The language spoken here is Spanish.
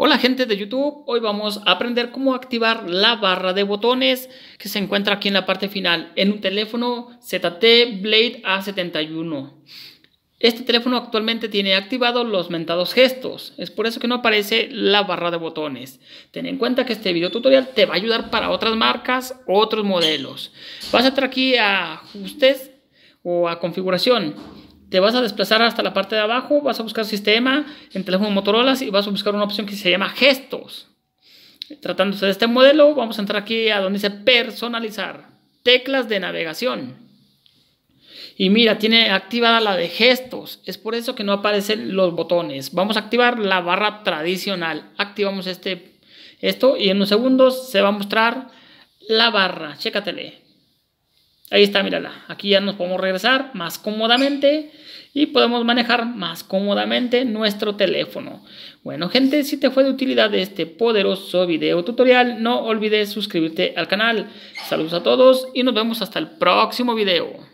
Hola gente de YouTube, hoy vamos a aprender cómo activar la barra de botones que se encuentra aquí en la parte final en un teléfono ZT Blade A71. Este teléfono actualmente tiene activados los mentados gestos, es por eso que no aparece la barra de botones. Ten en cuenta que este video tutorial te va a ayudar para otras marcas, otros modelos. Vas a entrar aquí a ajustes o a configuración te vas a desplazar hasta la parte de abajo, vas a buscar sistema en teléfono Motorola y vas a buscar una opción que se llama gestos. Tratándose de este modelo, vamos a entrar aquí a donde dice personalizar, teclas de navegación. Y mira, tiene activada la de gestos, es por eso que no aparecen los botones. Vamos a activar la barra tradicional. Activamos este, esto y en unos segundos se va a mostrar la barra. Chécatele. Ahí está, mírala. Aquí ya nos podemos regresar más cómodamente y podemos manejar más cómodamente nuestro teléfono. Bueno, gente, si te fue de utilidad este poderoso video tutorial, no olvides suscribirte al canal. Saludos a todos y nos vemos hasta el próximo video.